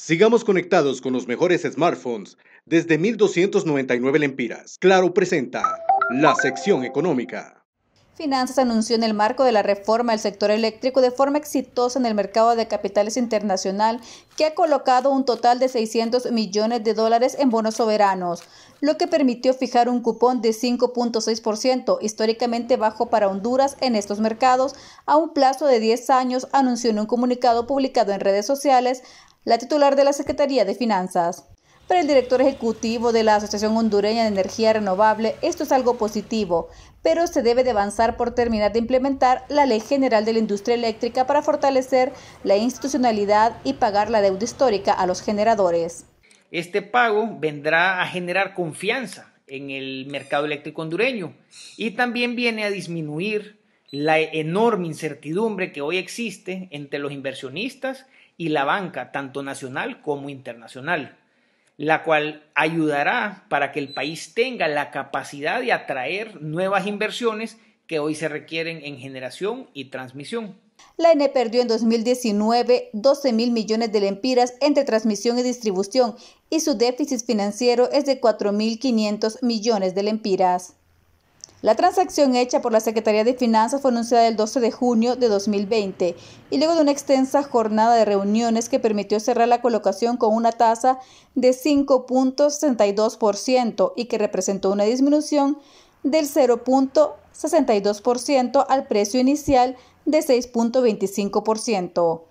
Sigamos conectados con los mejores smartphones desde 1299 lempiras. Claro presenta la sección económica. Finanzas anunció en el marco de la reforma del sector eléctrico de forma exitosa en el mercado de capitales internacional que ha colocado un total de 600 millones de dólares en bonos soberanos, lo que permitió fijar un cupón de 5.6%, históricamente bajo para Honduras en estos mercados, a un plazo de 10 años, anunció en un comunicado publicado en redes sociales la titular de la Secretaría de Finanzas. Para el director ejecutivo de la Asociación Hondureña de Energía Renovable, esto es algo positivo, pero se debe de avanzar por terminar de implementar la Ley General de la Industria Eléctrica para fortalecer la institucionalidad y pagar la deuda histórica a los generadores. Este pago vendrá a generar confianza en el mercado eléctrico hondureño y también viene a disminuir la enorme incertidumbre que hoy existe entre los inversionistas y la banca, tanto nacional como internacional la cual ayudará para que el país tenga la capacidad de atraer nuevas inversiones que hoy se requieren en generación y transmisión. La ENE perdió en 2019 12 mil millones de lempiras entre transmisión y distribución y su déficit financiero es de 4.500 millones de lempiras. La transacción hecha por la Secretaría de Finanzas fue anunciada el 12 de junio de 2020 y luego de una extensa jornada de reuniones que permitió cerrar la colocación con una tasa de 5.62% y que representó una disminución del 0.62% al precio inicial de 6.25%.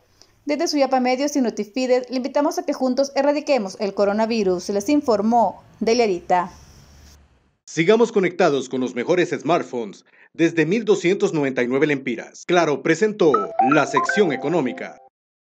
Desde Suyapa Medios y Notifides, le invitamos a que juntos erradiquemos el coronavirus, les informó Deliarita. Sigamos conectados con los mejores smartphones desde 1299 lempiras. Claro presentó la sección económica.